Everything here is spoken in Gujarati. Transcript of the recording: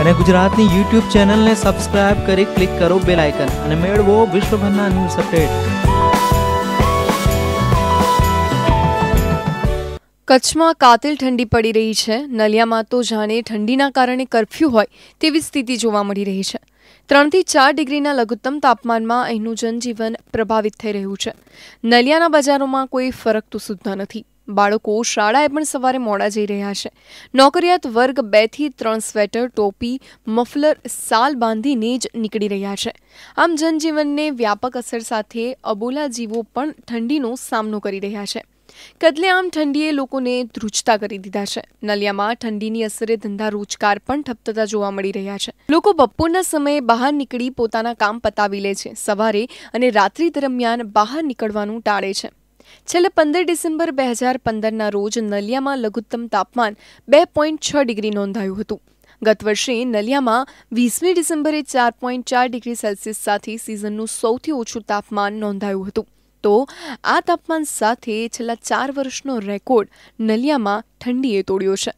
અને ગુજરાતની યુટ્યુબ ચેનલને સબસ્ક્રાઇબ કરી ક્લિક કરો બેલ આઇકન અને મેળવો વિશ્વભરના ન્યૂઝ અપડેટ કચ્છમાં કાતિલ ઠંડી પડી રહી છે નલિયામાં તો જાણે ઠંડીના કારણે કરફ્યુ હોય તેવી સ્થિતિ જોવા મળી રહી છે ત્રણથી ચાર ડિગ્રીના લઘુત્તમ તાપમાનમાં અહીંનું જનજીવન પ્રભાવિત થઈ રહ્યું છે નલિયાના બજારોમાં કોઈ ફરક તો સુધા નથી બાળકો શાળાએ પણ સવારે મોડા જઈ રહ્યા છે નોકરિયાત વર્ગ બેથી ત્રણ સ્વેટર ટોપી મફલર સાલ બાંધીને જ નીકળી રહ્યા છે આમ જનજીવનને વ્યાપક અસર સાથે અબોલા જીવો પણ ઠંડીનો સામનો કરી રહ્યા છે કદલે આમ ઠંડીએ લોકોને ધ્રુજતા કરી દીધા છે નલિયામાં ઠંડીની અસરે ધંધા રોજગાર પણ ઠપ જોવા મળી રહ્યા છે લોકો બપોરના સમયે બહાર નીકળી પોતાના કામ પતાવી લે છે સવારે અને રાત્રિ દરમિયાન બહાર નીકળવાનું ટાળે છે છેલ્લા પંદર ડિસેમ્બર બે હજાર પંદરના રોજ નલિયામાં લઘુત્તમ તાપમાન બે પોઈન્ટ છ ડિગ્રી નોંધાયું હતું ગત વર્ષે નલિયામાં વીસમી ડિસેમ્બરે ચાર પોઈન્ટ ચાર ડિગ્રી સેલ્સિયસ સાથે સિઝનનું સૌથી ઓછું તાપમાન નોંધાયું હતું તો આ તાપમાન સાથે છેલ્લા ચાર વર્ષનો રેકોર્ડ નલિયામાં ઠંડીએ તોડ્યો છે